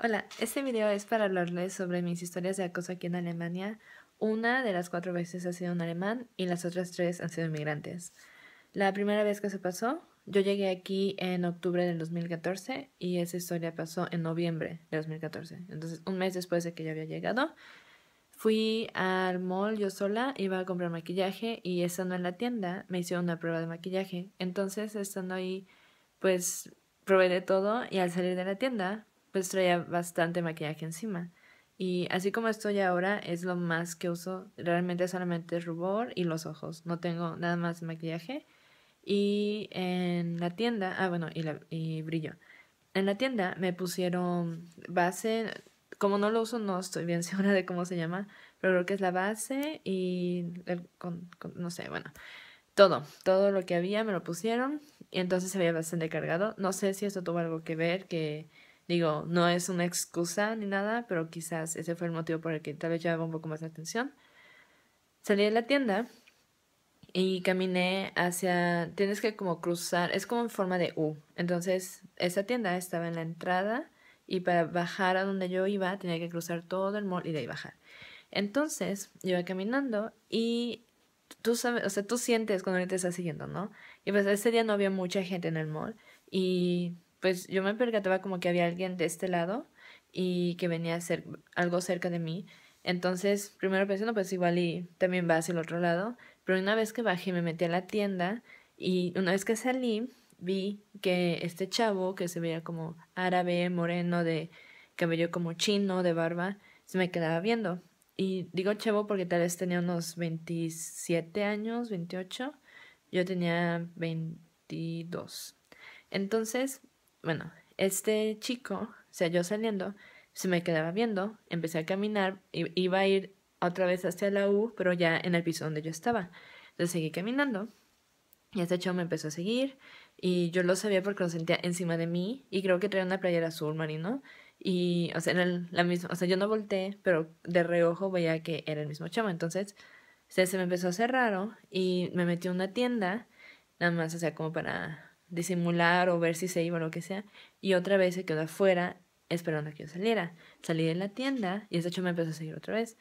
Hola, este video es para hablarles sobre mis historias de acoso aquí en Alemania. Una de las cuatro veces ha sido un alemán y las otras tres han sido inmigrantes. La primera vez que se pasó, yo llegué aquí en octubre del 2014 y esa historia pasó en noviembre del 2014. Entonces, un mes después de que yo había llegado, fui al mall yo sola, iba a comprar maquillaje y estando en la tienda me hicieron una prueba de maquillaje. Entonces, estando ahí, pues probé de todo y al salir de la tienda pues traía bastante maquillaje encima. Y así como estoy ahora, es lo más que uso. Realmente solamente rubor y los ojos. No tengo nada más de maquillaje. Y en la tienda, ah, bueno, y, la, brillo. En la tienda me pusieron base. Como no lo uso, no estoy bien segura de cómo se llama. Pero creo que es la base y no sé, bueno. Todo, todo lo que había me lo pusieron. Y entonces se veía bastante cargado. No sé si esto tuvo algo que ver que Digo, no es una excusa ni nada, pero quizás ese fue el motivo por el que tal vez llevaba un poco más de atención. Salí de la tienda y caminé hacia, tienes que como cruzar, es como en forma de U. Entonces, esa tienda estaba en la entrada y para bajar a donde yo iba tenía que cruzar todo el mall y de ahí bajar. Entonces, yo iba caminando y tú sabes, o sea, tú sientes cuando alguien te está siguiendo, ¿no? Y pues ese día no había mucha gente en el mall y pues yo me percataba como que había alguien de este lado y que venía a ser algo cerca de mí. Entonces, primero pensé, no, pues igual y también va hacia el otro lado. Pero una vez que bajé, me metí a la tienda y una vez que salí, vi que este chavo que se veía como árabe, moreno, de cabello como chino, de barba, se me quedaba viendo. Y digo chavo porque tal vez tenía unos 27 años, 28. Yo tenía 22. Entonces bueno, este chico, se halló yo saliendo, se me quedaba viendo, empecé a caminar, iba a ir otra vez hacia la U, pero ya en el piso donde yo estaba. Entonces seguí caminando y este chavo me empezó a seguir y yo lo sabía porque lo sentía encima de mí y creo que traía una playera azul marino y, o sea, la misma, o sea, yo no volteé, pero de reojo veía que era el mismo chavo. Entonces se me empezó a hacer raro y me metió en una tienda, nada más, o sea, como para disimular o ver si se iba o lo que sea. Y otra vez se quedó afuera esperando a que yo saliera. Salí de la tienda y ese hecho me empezó a seguir otra vez.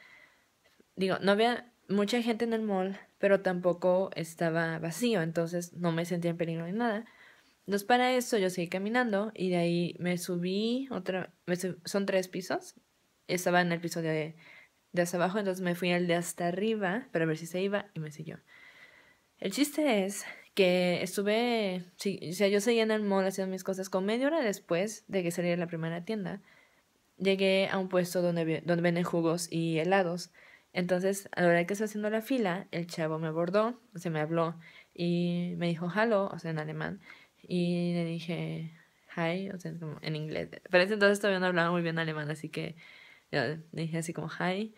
Digo, no había mucha gente en el mall, pero tampoco estaba vacío, entonces no me sentía en peligro de nada. Entonces para eso yo seguí caminando y de ahí me subí otra, son tres pisos, estaba en el piso de, de hasta abajo, entonces me fui al de hasta arriba para ver si se iba y me siguió. El chiste es que estuve, o sea, yo seguía en el mall haciendo mis cosas, con media hora después de que salí de la primera tienda, llegué a un puesto donde, donde venden jugos y helados. Entonces, a la hora que estaba haciendo la fila, el chavo me abordó, o sea, me habló y me dijo hello, o sea, en alemán, y le dije hi, o sea, en inglés. Pero ese entonces todavía no hablaba muy bien alemán, así que le dije así como hi,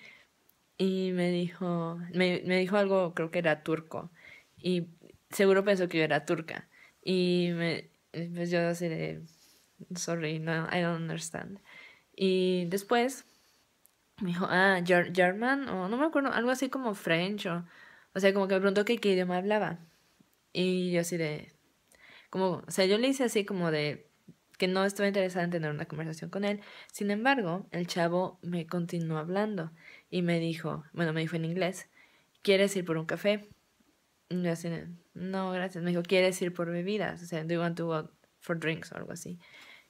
y me dijo, me, me dijo algo, creo que era turco. Y seguro pensó que yo era turca. Y me, pues yo así de, sorry, no, I don't understand. Y después me dijo, ah, German, o no me acuerdo, algo así como French, o, o sea, como que me preguntó que qué idioma hablaba. Y yo así de, como, o sea, yo le hice así como de que no estaba interesada en tener una conversación con él. Sin embargo, el chavo me continuó hablando y me dijo, bueno, me dijo en inglés, ¿quieres ir por un café? así, no, gracias. Me dijo, ¿quieres ir por bebidas? O sea, do you want to go for drinks o algo así?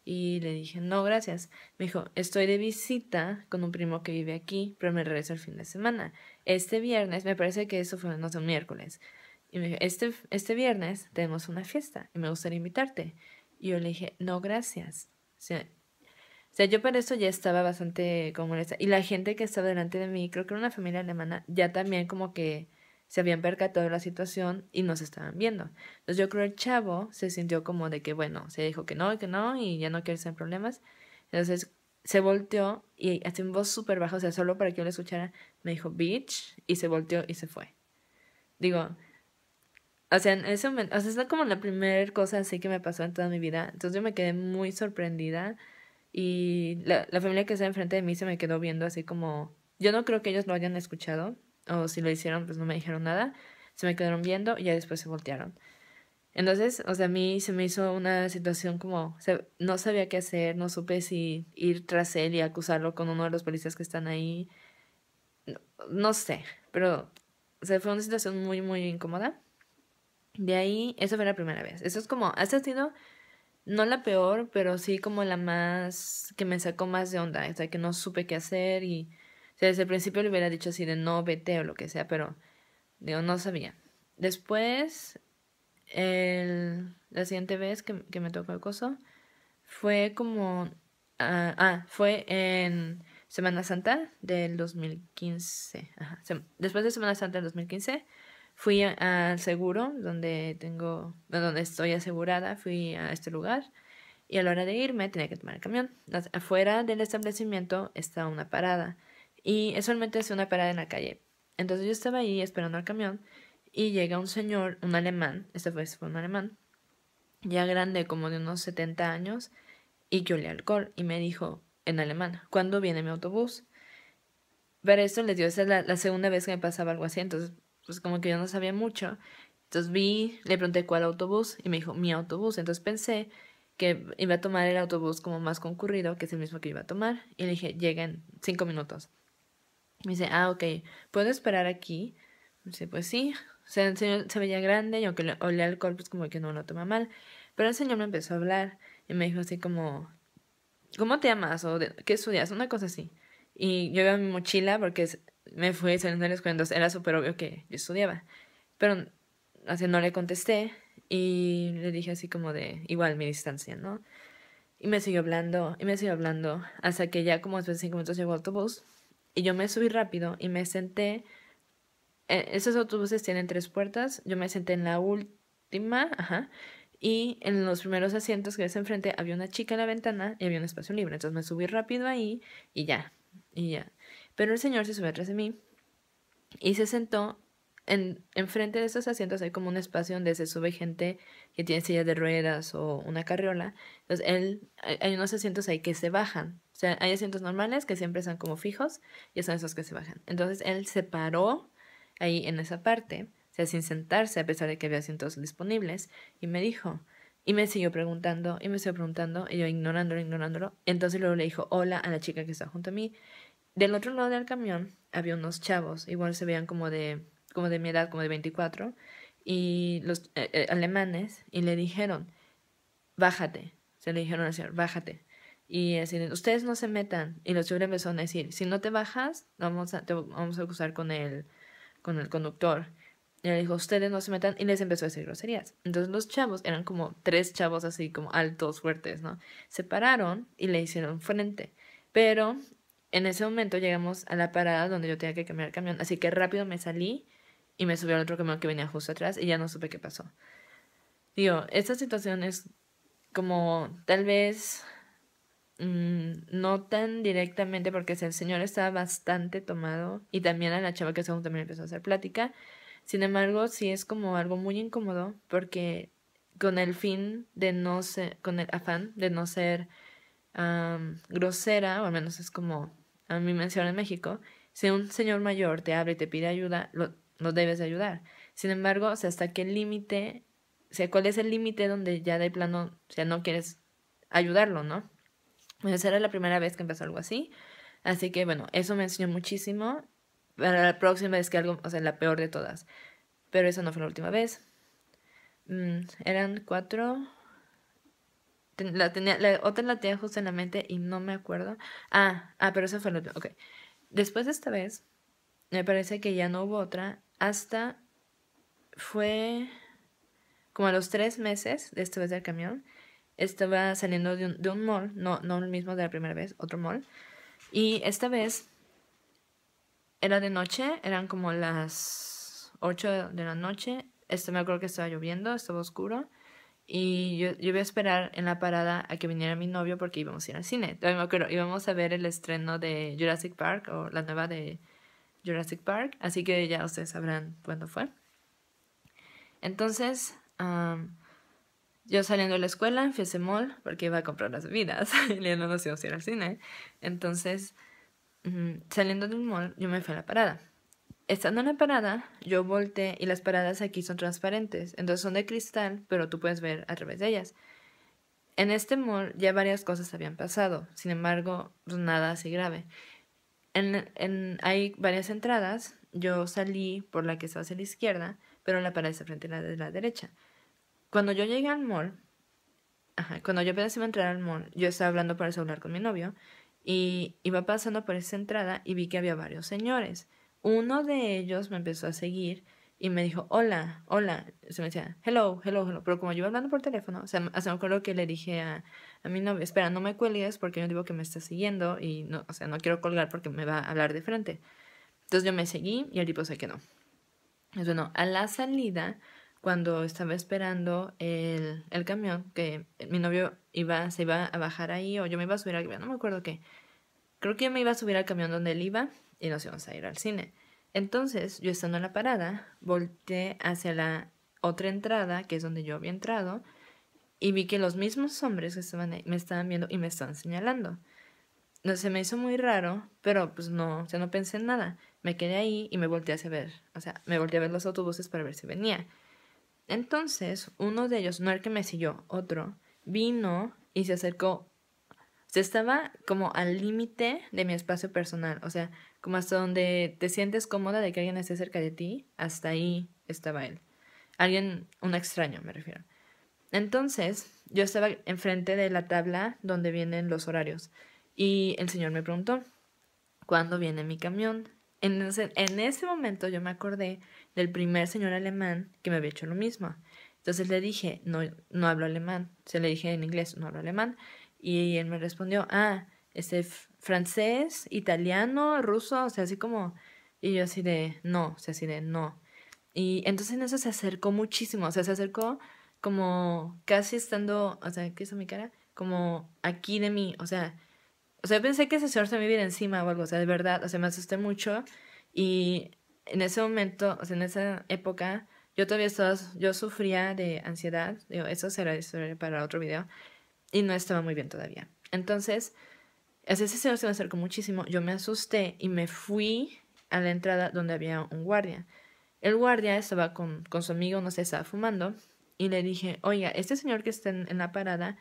Y le dije, no, gracias. Me dijo, estoy de visita con un primo que vive aquí, pero me regreso el fin de semana. Este viernes, me parece que eso fue, no sé, un miércoles. Y me dijo, este, este viernes tenemos una fiesta y me gustaría invitarte. Y yo le dije, no, gracias. O sea, o sea, yo para eso ya estaba bastante como molesta. Y la gente que estaba delante de mí, creo que era una familia alemana, ya también como que se habían percatado de la situación y no se estaban viendo. Entonces yo creo el chavo se sintió como de que, bueno, se dijo que no, que no y ya no quiere ser problemas. Entonces se volteó y hace un voz súper baja, o sea, solo para que yo le escuchara, me dijo, bitch, y se volteó y se fue. Digo, o sea, ese momento, o sea, es como la primera cosa así que me pasó en toda mi vida. Entonces yo me quedé muy sorprendida y la, la familia que está enfrente de mí se me quedó viendo así como, yo no creo que ellos lo hayan escuchado, o si lo hicieron, pues no me dijeron nada, se me quedaron viendo y ya después se voltearon. Entonces, o sea, a mí se me hizo una situación como, no sabía qué hacer, no supe si ir tras él y acusarlo con uno de los policías que están ahí, no, sé, pero, o sea, fue una situación muy, muy incómoda. De ahí, eso fue la primera vez. Eso es como, ha sido no la peor, pero sí como la más que me sacó más de onda, o sea, que no supe qué hacer y desde el principio le hubiera dicho así de no, vete o lo que sea, pero digo, no sabía. Después, la siguiente vez que, me tocó el coso fue como... ah, ah fue en Semana Santa del 2015. después de Semana Santa del 2015 fui al seguro donde tengo donde estoy asegurada fui a este lugar y a la hora de irme tenía que tomar el camión afuera del establecimiento está una parada y es solamente hace una parada en la calle. Entonces yo estaba ahí esperando al camión y llega un señor, un alemán, este fue, un alemán, ya grande, como de unos 70 años, y que olía alcohol y me dijo en alemán, ¿cuándo viene mi autobús? Pero esto les dio, esa la, segunda vez que me pasaba algo así, entonces pues como que yo no sabía mucho. Entonces vi, le pregunté cuál autobús y me dijo mi autobús. Entonces pensé que iba a tomar el autobús como más concurrido, que es el mismo que iba a tomar. Y le dije, llega en cinco minutos. Me dice, ah, ok, ¿puedo esperar aquí? Me dice, pues sí. O sea, el señor se veía grande y aunque le olía alcohol, pues como que no lo toma mal. Pero el señor me empezó a hablar y me dijo así como, ¿cómo te llamas? O de, ¿qué estudias? Una cosa así. Y yo iba mi mochila porque me fui saliendo de la escuela, entonces era súper obvio que yo estudiaba. Pero así no le contesté y le dije así como de, igual mi distancia, ¿no? Y me siguió hablando, y me siguió hablando, hasta que ya como después de cinco minutos llegó el autobús y yo me subí rápido y me senté. E, esos autobuses tienen tres puertas. Yo me senté en la última, ajá. Y en los primeros asientos que ves enfrente había una chica en la ventana y había un espacio libre. Entonces me subí rápido ahí y ya, y ya. Pero el señor se sube atrás de mí y se sentó. En, enfrente de esos asientos hay como un espacio donde se sube gente que tiene sillas de ruedas o una carriola. Entonces él, hay unos asientos ahí que se bajan o sea, hay asientos normales que siempre están como fijos y son esos que se bajan. Entonces él se paró ahí en esa parte, o sea, sin sentarse a pesar de que había asientos disponibles y me dijo, y me siguió preguntando y me siguió preguntando y yo ignorándolo, ignorándolo. Entonces luego le dijo hola a la chica que estaba junto a mí. Del otro lado del camión había unos chavos, igual se veían como de, como de mi edad, como de 24, y los eh, eh, alemanes, y le dijeron, bájate. Se le dijeron al señor, bájate y decir, ustedes no se metan. Y los chavos empezaron a decir, si no te bajas, vamos a, te vamos a acusar con el, con el conductor. Y él dijo, ustedes no se metan. Y les empezó a decir groserías. Entonces los chavos, eran como tres chavos así, como altos, fuertes, ¿no? Se pararon y le hicieron frente. Pero en ese momento llegamos a la parada donde yo tenía que cambiar el camión. Así que rápido me salí y me subió al otro camión que venía justo atrás y ya no supe qué pasó. Digo, esta situación es como tal vez Mm, no tan directamente porque el señor estaba bastante tomado y también a la chava que según también empezó a hacer plática. Sin embargo, sí es como algo muy incómodo porque con el fin de no ser, con el afán de no ser grosera, o al menos es como a mi mención en México, si un señor mayor te abre y te pide ayuda, lo, lo debes de ayudar. Sin embargo, o sea, hasta qué límite, o sea, cuál es el límite donde ya de plano, o sea, no quieres ayudarlo, ¿no? Esa era la primera vez que empezó algo así. Así que bueno, eso me enseñó muchísimo. Para la próxima vez que algo, o sea, la peor de todas. Pero esa no fue la última vez. Mm, eran cuatro. la, otra la tenía justo en la mente y no me acuerdo. Ah, ah, pero esa fue la última. Ok. Después de esta vez, me parece que ya no hubo otra. Hasta fue como a los tres meses de esta vez del camión estaba saliendo de un, de un mall, no, no el mismo de la primera vez, otro mall. Y esta vez era de noche, eran como las 8 de la noche. esto me acuerdo que estaba lloviendo, estaba oscuro. Y yo, yo, iba a esperar en la parada a que viniera mi novio porque íbamos a ir al cine. también me acuerdo, íbamos a ver el estreno de Jurassic Park o la nueva de Jurassic Park. Así que ya ustedes sabrán cuándo fue. Entonces, yo saliendo de la escuela fui a ese mall porque iba a comprar las bebidas. y no nos íbamos a ir al cine. Entonces, mm, saliendo del mall, yo me fui a la parada. Estando en la parada, yo volteé y las paradas aquí son transparentes. Entonces son de cristal, pero tú puedes ver a través de ellas. En este mall ya varias cosas habían pasado. Sin embargo, pues, nada así grave. En, en, hay varias entradas. Yo salí por la que estaba hacia la izquierda, pero la parada está frente a la de la derecha. Cuando yo llegué al mall, ajá, cuando yo pensé iba a entrar al mall, yo estaba hablando por el celular con mi novio y iba pasando por esa entrada y vi que había varios señores. Uno de ellos me empezó a seguir y me dijo, hola, hola. Se me decía, hello, hello, hello. Pero como yo iba hablando por teléfono, o sea, hasta me acuerdo que le dije a, a mi novio, espera, no me cuelgues porque yo digo que me está siguiendo y no, o sea, no quiero colgar porque me va a hablar de frente. Entonces yo me seguí y el tipo se quedó. Entonces, bueno, a la salida cuando estaba esperando el, el camión, que mi novio iba, se iba a bajar ahí o yo me iba a subir al camión, no me acuerdo qué. Creo que yo me iba a subir al camión donde él iba y nos íbamos a ir al cine. Entonces, yo estando en la parada, volteé hacia la otra entrada, que es donde yo había entrado, y vi que los mismos hombres que estaban ahí me estaban viendo y me estaban señalando. No, se me hizo muy raro, pero pues no, o sea, no pensé en nada. Me quedé ahí y me volteé a ver, o sea, me volteé a ver los autobuses para ver si venía. Entonces, uno de ellos, no el que me siguió, otro, vino y se acercó. Se estaba como al límite de mi espacio personal. O sea, como hasta donde te sientes cómoda de que alguien esté cerca de ti, hasta ahí estaba él. Alguien, un extraño, me refiero. Entonces, yo estaba enfrente de la tabla donde vienen los horarios. Y el señor me preguntó, ¿cuándo viene mi camión? En en ese momento yo me acordé del primer señor alemán que me había hecho lo mismo. Entonces le dije, no, no hablo alemán. Se le dije en inglés, no hablo alemán. Y él me respondió, ah, este francés, italiano, ruso, o sea, así como... Y yo así de, no, o sea, así de, no. Y entonces en eso se acercó muchísimo, o sea, se acercó como casi estando, o sea, ¿qué hizo mi cara? Como aquí de mí, o sea, o sea, pensé que ese señor se me iba a encima o algo, o sea, de verdad, o sea, me asusté mucho y en ese momento, o sea, en esa época, yo todavía estaba, yo sufría de ansiedad, eso será, para otro video, y no estaba muy bien todavía. Entonces, ese señor se me acercó muchísimo, yo me asusté y me fui a la entrada donde había un guardia. El guardia estaba con, con su amigo, no sé, estaba fumando, y le dije, oiga, este señor que está en, la parada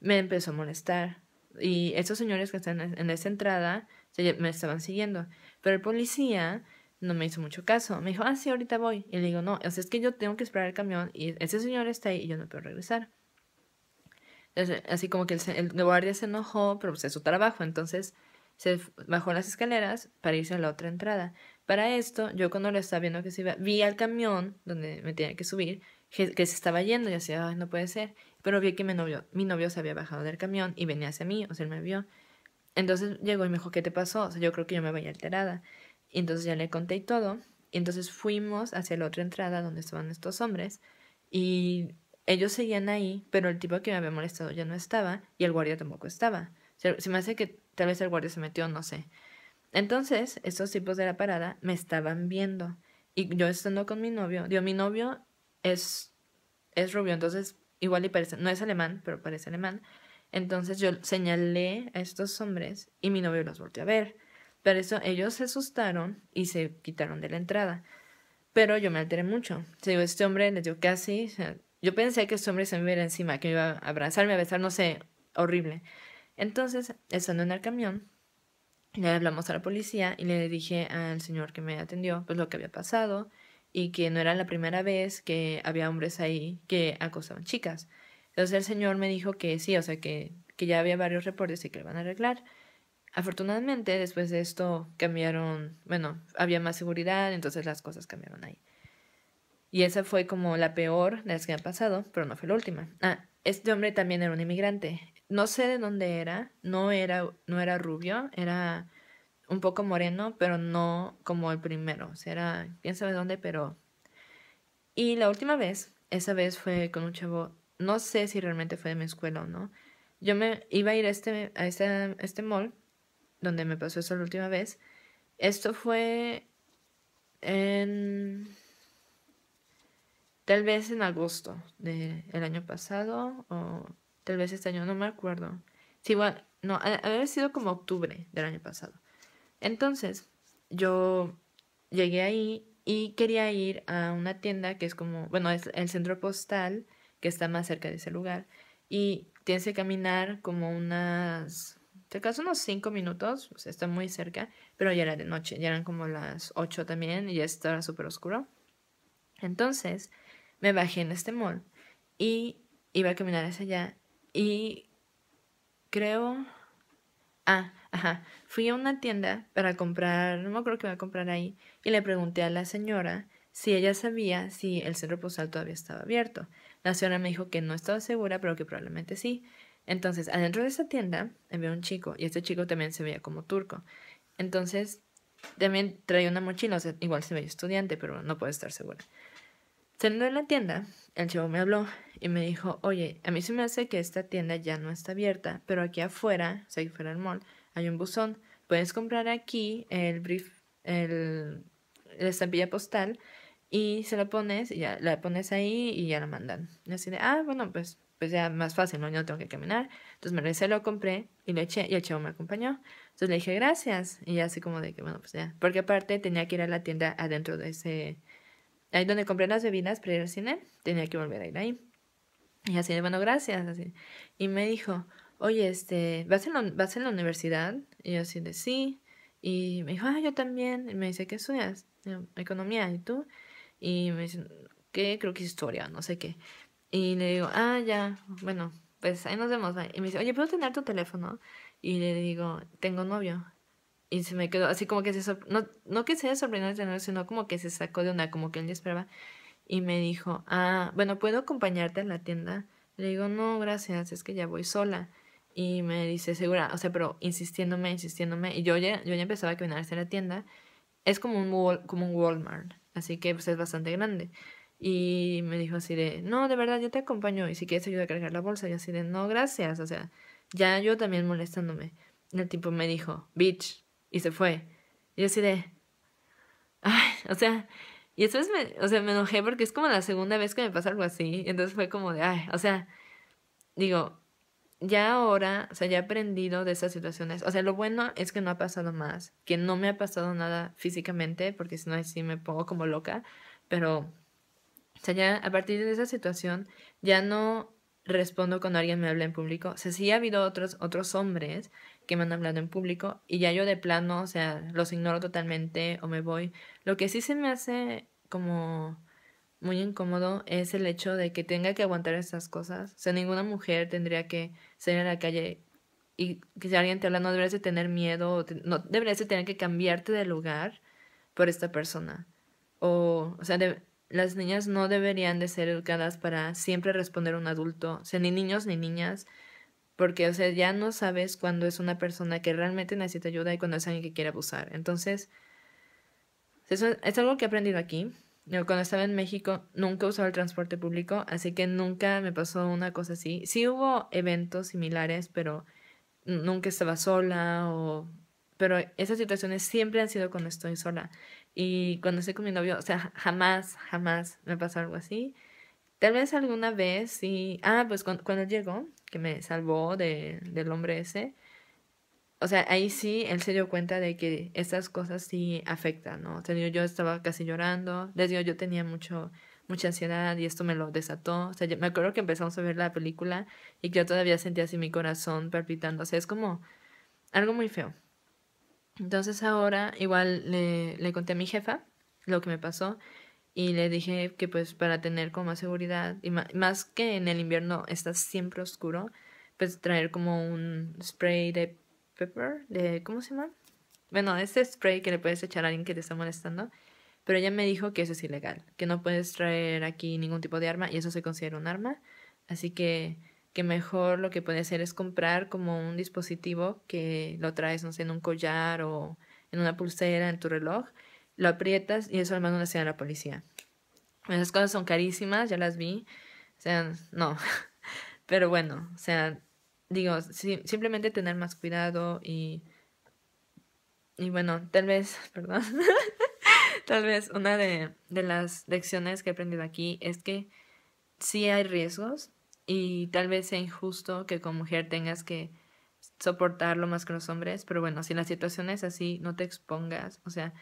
me empezó a molestar, y esos señores que están en esa entrada se, me estaban siguiendo, pero el policía no me hizo mucho caso. Me dijo, ah, sí, ahorita voy. Y le digo, no, o sea, es que yo tengo que esperar el camión y ese señor está ahí y yo no puedo regresar. así como que el, guardia se enojó, pero pues es su trabajo. Entonces se bajó las escaleras para irse a la otra entrada. Para esto, yo cuando lo estaba viendo que se iba, vi al camión donde me tenía que subir, que, se estaba yendo y así, no puede ser. Pero vi que mi novio, mi novio se había bajado del camión y venía hacia mí, o sea, él me vio. Entonces llegó y me dijo, ¿qué te pasó? O sea, yo creo que yo me vaya alterada. Y entonces ya le conté todo. Y entonces fuimos hacia la otra entrada donde estaban estos hombres y ellos seguían ahí, pero el tipo que me había molestado ya no estaba y el guardia tampoco estaba. Se, me hace que tal vez el guardia se metió, no sé. Entonces, estos tipos de la parada me estaban viendo y yo estando con mi novio, digo, mi novio es, es rubio, entonces igual y parece, no es alemán, pero parece alemán. Entonces yo señalé a estos hombres y mi novio los volteó a ver. Pero eso ellos se asustaron y se quitaron de la entrada. Pero yo me alteré mucho. este hombre les dio casi. yo pensé que este hombre se me iba encima, que me iba a abrazarme, a besar, no sé, horrible. Entonces, estando en el camión, le hablamos a la policía y le dije al señor que me atendió pues lo que había pasado y que no era la primera vez que había hombres ahí que acosaban chicas. Entonces el señor me dijo que sí, o sea, que, que ya había varios reportes y que le van a arreglar. Afortunadamente, después de esto cambiaron, bueno, había más seguridad, entonces las cosas cambiaron ahí. Y esa fue como la peor de las que han pasado, pero no fue la última. Ah, este hombre también era un inmigrante. No sé de dónde era, no era, no era rubio, era un poco moreno, pero no como el primero. O sea, era, quién sabe dónde, pero... Y la última vez, esa vez fue con un chavo, no sé si realmente fue de mi escuela o no. Yo me iba a ir a este, a este, a este mall donde me pasó eso la última vez. Esto fue en... Tal vez en agosto del año pasado o tal vez este año, no me acuerdo. Sí, bueno, no, haber sido como octubre del año pasado. Entonces, yo llegué ahí y quería ir a una tienda que es como, bueno, es el centro postal que está más cerca de ese lugar y tienes que caminar como unas te acaso unos 5 minutos, o sea, está muy cerca, pero ya era de noche, ya eran como las 8 también y ya estaba súper oscuro. Entonces me bajé en este mall y iba a caminar hacia allá y creo... Ah, ajá, fui a una tienda para comprar, no me acuerdo que iba a comprar ahí, y le pregunté a la señora si ella sabía si el centro postal todavía estaba abierto. La señora me dijo que no estaba segura, pero que probablemente sí. Entonces, adentro de esa tienda había un chico y este chico también se veía como turco. Entonces, también traía una mochila, o sea, igual se veía estudiante, pero no puedo estar segura. Saliendo de la tienda, el chico me habló y me dijo, oye, a mí se me hace que esta tienda ya no está abierta, pero aquí afuera, o sea, fuera del mall, hay un buzón. Puedes comprar aquí el brief, el, la estampilla postal y se la pones y ya la pones ahí y ya la mandan. Y así de, ah, bueno, pues pues ya más fácil, ¿no? Yo no tengo que caminar. Entonces me regresé, lo compré y lo eché y el chavo me acompañó. Entonces le dije gracias y ya así como de que, bueno, pues ya. Porque aparte tenía que ir a la tienda adentro de ese, ahí donde compré las bebidas para ir al cine, tenía que volver a ir ahí. Y así, bueno, gracias. Así. Y me dijo, oye, este, ¿vas en, la, ¿vas en la universidad? Y yo así de sí. Y me dijo, ah, yo también. Y me dice, ¿qué estudias? Economía, ¿y tú? Y me dice, ¿qué? Creo que historia, no sé qué. Y le digo, ah, ya, bueno, pues ahí nos vemos. Y me dice, oye, ¿puedo tener tu teléfono? Y le digo, tengo novio. Y se me quedó así como que se no, no que se haya sorprendido tener, sino como que se sacó de una como que él esperaba. Y me dijo, ah, bueno, ¿puedo acompañarte a la tienda? Le digo, no, gracias, es que ya voy sola. Y me dice, segura, o sea, pero insistiéndome, insistiéndome. Y yo ya, yo ya empezaba a caminar hacia la tienda. Es como un, como un Walmart, así que pues, es bastante grande. Y me dijo así de, no, de verdad, yo te acompaño y si quieres ayuda a cargar la bolsa. yo así de, no, gracias. O sea, ya yo también molestándome. el tipo me dijo, bitch, y se fue. Y yo así de, ay, o sea, y entonces me, o sea, me enojé porque es como la segunda vez que me pasa algo así. Entonces fue como de, ay, o sea, digo, ya ahora, o sea, ya he aprendido de esas situaciones. O sea, lo bueno es que no ha pasado más, que no me ha pasado nada físicamente, porque si no, sí me pongo como loca, pero o sea, ya a partir de esa situación ya no respondo cuando alguien me habla en público. O sea, sí ha habido otros, otros hombres que me han hablado en público y ya yo de plano, o sea, los ignoro totalmente o me voy. Lo que sí se me hace como muy incómodo es el hecho de que tenga que aguantar estas cosas. O sea, ninguna mujer tendría que salir a la calle y que si alguien te habla no deberías de tener miedo, no deberías de tener que cambiarte de lugar por esta persona. O, o sea, de, las niñas no deberían de ser educadas para siempre responder a un adulto, o sea, ni niños ni niñas, porque, o sea, ya no sabes cuándo es una persona que realmente necesita ayuda y cuándo es alguien que quiere abusar. Entonces, es algo que he aprendido aquí. cuando estaba en México nunca usaba el transporte público, así que nunca me pasó una cosa así. Sí hubo eventos similares, pero nunca estaba sola o... Pero esas situaciones siempre han sido cuando estoy sola. Y cuando estoy con mi novio, o sea, jamás, jamás me pasó algo así. Tal vez alguna vez, sí. Ah, pues cuando, cuando llegó, que me salvó del hombre ese. O sea, ahí sí él se dio cuenta de que estas cosas sí afectan, ¿no? O sea, yo, estaba casi llorando. Les digo, yo tenía mucho, mucha ansiedad y esto me lo desató. O sea, me acuerdo que empezamos a ver la película y que yo todavía sentía así mi corazón palpitando. O sea, es como algo muy feo. Entonces ahora igual le, le conté a mi jefa lo que me pasó y le dije que pues para tener como más seguridad y más, que en el invierno está siempre oscuro, pues traer como un spray de pepper, de ¿cómo se llama? Bueno, este spray que le puedes echar a alguien que te está molestando, pero ella me dijo que eso es ilegal, que no puedes traer aquí ningún tipo de arma y eso se considera un arma, así que que mejor lo que puede hacer es comprar como un dispositivo que lo traes, no sé, en un collar o en una pulsera, en tu reloj, lo aprietas y eso al menos le sea a la policía. Esas cosas son carísimas, ya las vi. O sea, no. Pero bueno, o sea, digo, simplemente tener más cuidado y. Y bueno, tal vez, perdón. tal vez una de, de las lecciones que he aprendido aquí es que sí hay riesgos, y tal vez sea injusto que como mujer tengas que soportarlo más que los hombres, pero bueno, si la situación es así, no te expongas, o sea,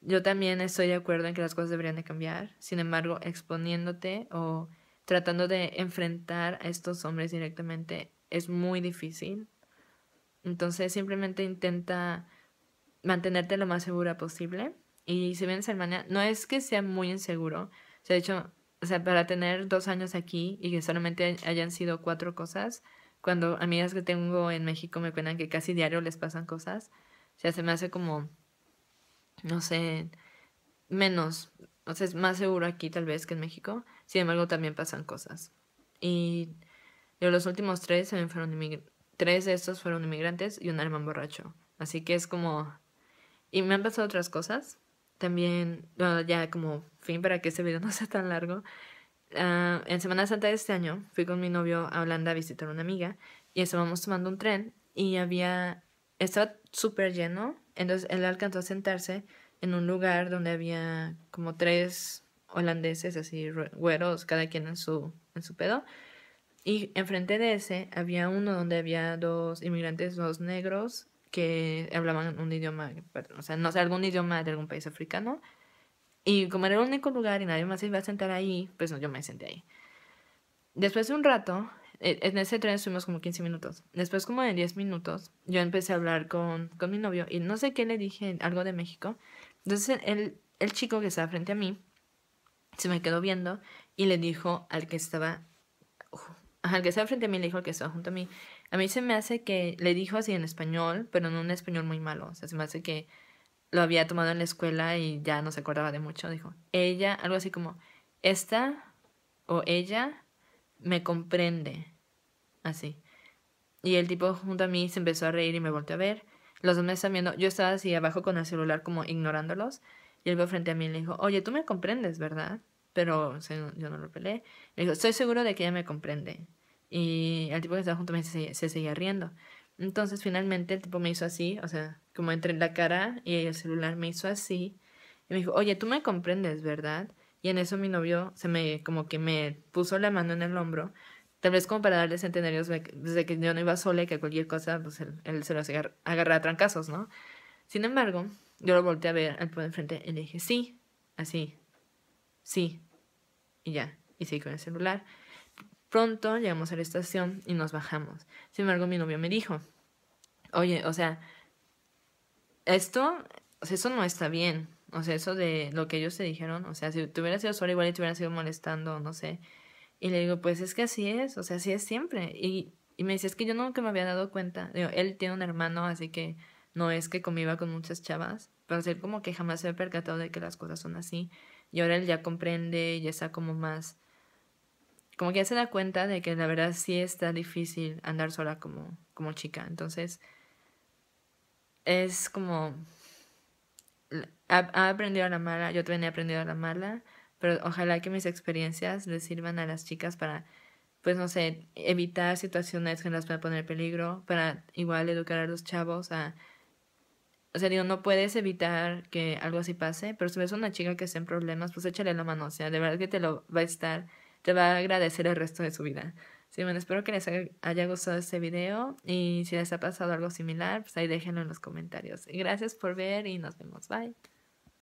yo también estoy de acuerdo en que las cosas deberían de cambiar, sin embargo, exponiéndote o tratando de enfrentar a estos hombres directamente es muy difícil, entonces simplemente intenta mantenerte lo más segura posible y si vienes a Alemania, no es que sea muy inseguro, o sea, de hecho, o sea, para tener dos años aquí y que solamente hayan sido cuatro cosas, cuando amigas que tengo en México me cuentan que casi diario les pasan cosas, o sea, se me hace como, no sé, menos, o sea, es más seguro aquí tal vez que en México, sin embargo también pasan cosas. Y los últimos tres, se me fueron tres de estos fueron inmigrantes y un hermano borracho, así que es como, y me han pasado otras cosas, también, ya como fin para que este video no sea tan largo, ah, en Semana Santa de este año fui con mi novio a Holanda a visitar a una amiga y estábamos tomando un tren y había, estaba súper lleno, entonces él alcanzó a sentarse en un lugar donde había como tres holandeses así güeros, cada quien en su, en su pedo. Y enfrente de ese había uno donde había dos inmigrantes, dos negros que hablaban un idioma, o sea, no sé, algún idioma de algún país africano. Y como era el único lugar y nadie más se iba a sentar ahí, pues yo me senté ahí. Después de un rato, e, en ese tren estuvimos como 15 minutos. Después como de 10 minutos, yo empecé a hablar con, con mi novio y no sé qué le dije, algo de México. Entonces el, el chico que estaba frente a mí se me quedó viendo y le dijo al que estaba, al que estaba frente a mí, le dijo al que estaba junto a mí, a mí se me hace que le dijo así en español, pero en un español muy malo. O sea, se me hace que lo había tomado en la escuela y ya no se acordaba de mucho. Dijo, ella, algo así como, esta o ella me comprende. Así. Y el tipo junto a mí se empezó a reír y me volteó a ver. Los dos me están viendo. Yo estaba así abajo con el celular como ignorándolos. Y él veo frente a mí y le dijo, oye, tú me comprendes, ¿verdad? Pero yo no lo peleé. Le dijo, estoy seguro de que ella me comprende. Y el tipo que estaba junto a mí se, seguía riendo. Entonces finalmente el tipo me hizo así, o sea, como entre la cara y el celular me hizo así. Y me dijo, oye, tú me comprendes, ¿verdad? Y en eso mi novio se me, como que me puso la mano en el hombro, tal vez como para darles centenarios desde que yo no iba sola y que cualquier cosa, pues él, se lo agarra, a trancazos, ¿no? Sin embargo, yo lo volteé a ver al de enfrente y le dije, sí, así, sí, y ya, y seguí con el celular. Pronto llegamos a la estación y nos bajamos. Sin embargo, mi novio me dijo, oye, o sea, esto, o sea, eso no está bien. O sea, eso de lo que ellos te dijeron, o sea, si te hubieras sido sola, igual y te hubieran sido molestando, no sé. Y le digo, pues es que así es, o sea, así es siempre. Y, me dice, es que yo nunca me había dado cuenta. él tiene un hermano, así que no es que conviva con muchas chavas, pero él como que jamás se había percatado de que las cosas son así. Y ahora él ya comprende, ya está como más como que ya se da cuenta de que la verdad sí está difícil andar sola como, como chica. Entonces, es como... Ha, aprendido a la mala, yo también he aprendido a la mala, pero ojalá que mis experiencias le sirvan a las chicas para, pues no sé, evitar situaciones que las puedan poner en peligro, para igual educar a los chavos a... O sea, digo, no puedes evitar que algo así pase, pero si ves a una chica que está en problemas, pues échale la mano, o sea, de verdad que te lo va a estar te va a agradecer el resto de su vida. Simón, bueno, espero que les haya gustado este video y si les ha pasado algo similar, pues ahí déjenlo en los comentarios. gracias por ver y nos vemos. Bye.